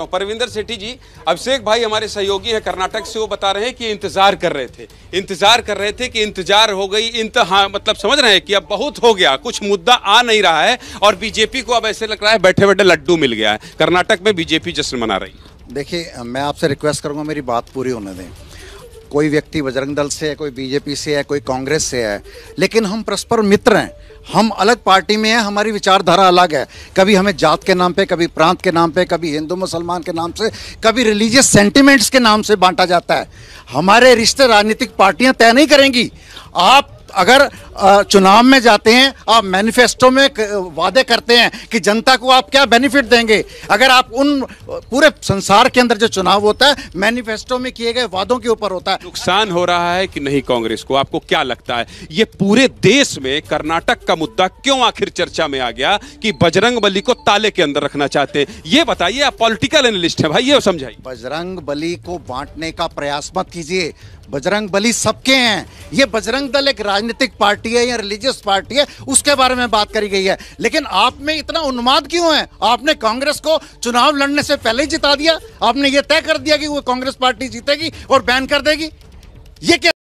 हाँ, परविंदर सेठी जी अभिषेक भाई हमारे सहयोगी हैं कर्नाटक से वो बता रहे हैं कि इंतजार कर रहे थे इंतजार कर रहे थे कि इंतजार हो गई इंतहा मतलब समझ रहे हैं कि अब बहुत हो गया कुछ मुद्दा आ नहीं रहा है और बीजेपी को अब ऐसे लग रहा है बैठे बैठे लड्डू मिल गया है कर्नाटक में बीजेपी जश्न मना रही है देखिए मैं आपसे रिक्वेस्ट करूंगा मेरी बात पूरी होने दें कोई व्यक्ति बजरंग दल से है कोई बीजेपी से है कोई कांग्रेस से है लेकिन हम परस्पर मित्र हैं हम अलग पार्टी में हैं हमारी विचारधारा अलग है कभी हमें जात के नाम पे कभी प्रांत के नाम पे कभी हिंदू मुसलमान के नाम से कभी रिलीजियस सेंटिमेंट्स के नाम से बांटा जाता है हमारे रिश्ते राजनीतिक पार्टियां तय नहीं करेंगी आप अगर चुनाव में जाते हैं आप मैनिफेस्टो में वादे करते हैं कि जनता को आप क्या बेनिफिट देंगे अगर आप उन पूरे संसार के अंदर जो चुनाव होता है मैनिफेस्टो में किए गए वादों के ऊपर होता है नुकसान हो रहा है कि नहीं कांग्रेस को आपको क्या लगता है ये पूरे देश में कर्नाटक का मुद्दा क्यों आखिर चर्चा में आ गया कि बजरंग को ताले के अंदर रखना चाहते हैं ये बताइए आप पॉलिटिकल एनालिस्ट है भाई ये समझाइए बजरंग को बांटने का प्रयास मत कीजिए बजरंग बली सबके हैं ये बजरंग दल एक राजनीतिक पार्टी है या रिलीजियस पार्टी है उसके बारे में बात करी गई है लेकिन आप में इतना उन्माद क्यों है आपने कांग्रेस को चुनाव लड़ने से पहले ही जिता दिया आपने ये तय कर दिया कि वो कांग्रेस पार्टी जीतेगी और बैन कर देगी ये क्या